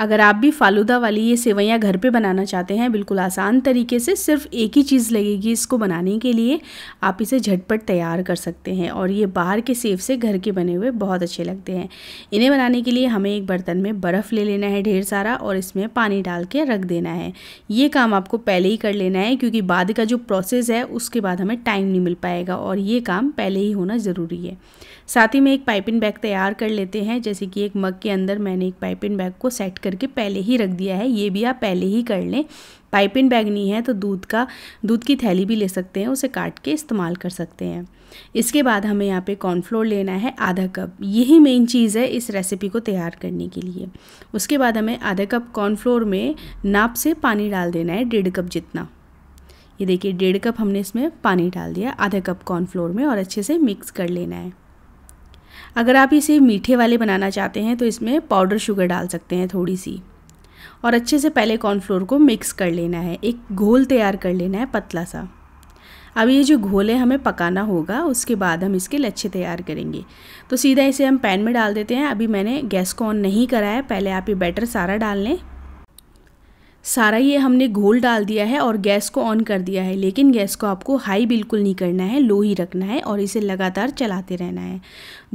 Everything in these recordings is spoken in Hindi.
अगर आप भी फालूदा वाली ये सेवैयाँ घर पे बनाना चाहते हैं बिल्कुल आसान तरीके से सिर्फ एक ही चीज़ लगेगी इसको बनाने के लिए आप इसे झटपट तैयार कर सकते हैं और ये बाहर के सेव से घर के बने हुए बहुत अच्छे लगते हैं इन्हें बनाने के लिए हमें एक बर्तन में बर्फ़ ले लेना है ढेर सारा और इसमें पानी डाल के रख देना है ये काम आपको पहले ही कर लेना है क्योंकि बाद का जो प्रोसेस है उसके बाद हमें टाइम नहीं मिल पाएगा और ये काम पहले ही होना ज़रूरी है साथ ही में एक पाइपिंग बैग तैयार कर लेते हैं जैसे कि एक मग के अंदर मैंने एक पाइपिंग बैग को सेट कर करके पहले ही रख दिया है ये भी आप पहले ही कर लें पाइपिन बैग नहीं है तो दूध का दूध की थैली भी ले सकते हैं उसे काट के इस्तेमाल कर सकते हैं इसके बाद हमें यहाँ पे कॉर्नफ्लोर लेना है आधा कप यही मेन चीज़ है इस रेसिपी को तैयार करने के लिए उसके बाद हमें आधा कप कॉर्नफ्लोर में नाप से पानी डाल देना है डेढ़ कप जितना ये देखिए डेढ़ कप हमने इसमें पानी डाल दिया आधा कप कॉर्नफ्लोर में और अच्छे से मिक्स कर लेना है अगर आप इसे मीठे वाले बनाना चाहते हैं तो इसमें पाउडर शुगर डाल सकते हैं थोड़ी सी और अच्छे से पहले कॉर्नफ्लोर को मिक्स कर लेना है एक घोल तैयार कर लेना है पतला सा अब ये जो घोल है हमें पकाना होगा उसके बाद हम इसके लच्छे तैयार करेंगे तो सीधा इसे हम पैन में डाल देते हैं अभी मैंने गैस को ऑन नहीं करा है पहले आप ये बैटर सारा डाल लें सारा ये हमने घोल डाल दिया है और गैस को ऑन कर दिया है लेकिन गैस को आपको हाई बिल्कुल नहीं करना है लो ही रखना है और इसे लगातार चलाते रहना है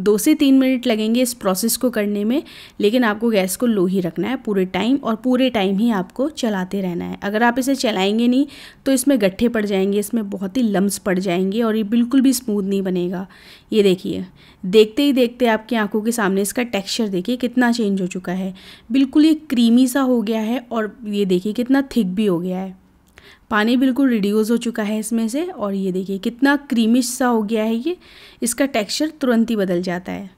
दो से तीन मिनट लगेंगे इस प्रोसेस को करने में लेकिन आपको गैस को लो ही रखना है पूरे टाइम और पूरे टाइम ही आपको चलाते रहना है अगर आप इसे चलाएंगे नहीं तो इसमें गट्ठे पड़ जाएंगे इसमें बहुत ही लम्स पड़ जाएंगे और ये बिल्कुल भी स्मूथ नहीं बनेगा ये देखिए देखते ही देखते आपकी आंखों के सामने इसका टेक्स्चर देखिए कितना चेंज हो चुका है बिल्कुल ये क्रीमी सा हो गया है और ये देखिए कितना थिक भी हो गया है पानी बिल्कुल रिड्यूस हो चुका है इसमें से और ये देखिए कितना क्रीमिश सा हो गया है ये इसका टेक्सचर तुरंत ही बदल जाता है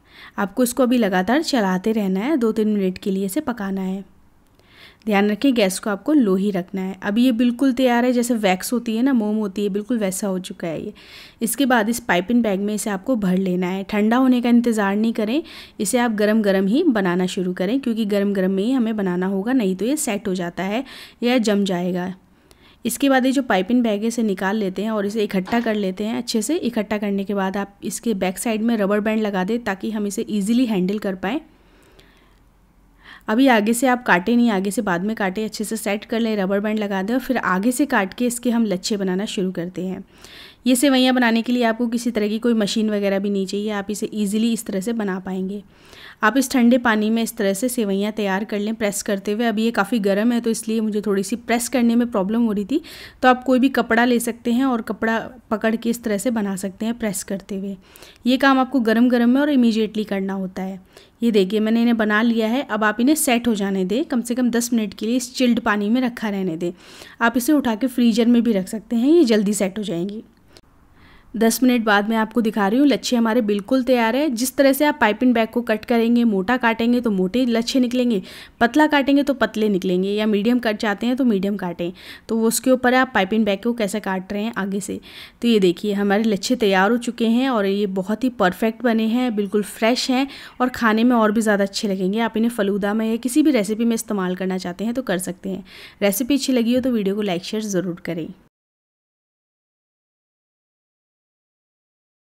आपको इसको अभी लगातार चलाते रहना है दो तीन मिनट के लिए इसे पकाना है ध्यान रखें गैस को आपको लो ही रखना है अभी ये बिल्कुल तैयार है जैसे वैक्स होती है ना मोम होती है बिल्कुल वैसा हो चुका है ये इसके बाद इस पाइपिंग बैग में इसे आपको भर लेना है ठंडा होने का इंतज़ार नहीं करें इसे आप गरम गरम ही बनाना शुरू करें क्योंकि गरम गरम में ही हमें बनाना होगा नहीं तो ये सेट हो जाता है या जम जाएगा इसके बाद ये जो पाइपिंग बैग है इसे निकाल लेते हैं और इसे इकट्ठा कर लेते हैं अच्छे से इकट्ठा करने के बाद आप इसके बैक साइड में रबर बैंड लगा दें ताकि हम इसे ईजिली हैंडल कर पाएँ अभी आगे से आप काटे नहीं आगे से बाद में काटे अच्छे से सेट कर लें रबर बैंड लगा दें और फिर आगे से काट के इसके हम लच्छे बनाना शुरू करते हैं ये सेवैयाँ बनाने के लिए आपको किसी तरह की कोई मशीन वगैरह भी नहीं चाहिए आप इसे ईजिली इस तरह से बना पाएंगे आप इस ठंडे पानी में इस तरह से सेवैयाँ तैयार कर लें प्रेस करते हुए अभी ये काफ़ी गर्म है तो इसलिए मुझे थोड़ी सी प्रेस करने में प्रॉब्लम हो रही थी तो आप कोई भी कपड़ा ले सकते हैं और कपड़ा पकड़ के इस तरह से बना सकते हैं प्रेस करते हुए ये काम आपको गर्म गर्म में और इमीजिएटली करना होता है ये देखिए मैंने इन्हें बना लिया है अब आप इन्हें सेट हो जाने दें कम से कम दस मिनट के लिए इस चिल्ड पानी में रखा रहने दें आप इसे उठा के फ्रीजर में भी रख सकते हैं ये जल्दी सेट हो जाएंगी दस मिनट बाद मैं आपको दिखा रही हूँ लच्छे हमारे बिल्कुल तैयार है जिस तरह से आप पाइपिंग बैग को कट करेंगे मोटा काटेंगे तो मोटे लच्छे निकलेंगे पतला काटेंगे तो पतले निकलेंगे या मीडियम कट चाहते हैं तो मीडियम काटें तो वो उसके ऊपर आप पाइपिंग बैग को कैसे काट रहे हैं आगे से तो ये देखिए हमारे लच्छे तैयार हो चुके हैं और ये बहुत ही परफेक्ट बने हैं बिल्कुल फ्रेश हैं और खाने में और भी ज़्यादा अच्छे लगेंगे आप इन्हें फलूदा में या किसी भी रेसिपी में इस्तेमाल करना चाहते हैं तो कर सकते हैं रेसिपी अच्छी लगी हो तो वीडियो को लाइक शेयर ज़रूर करें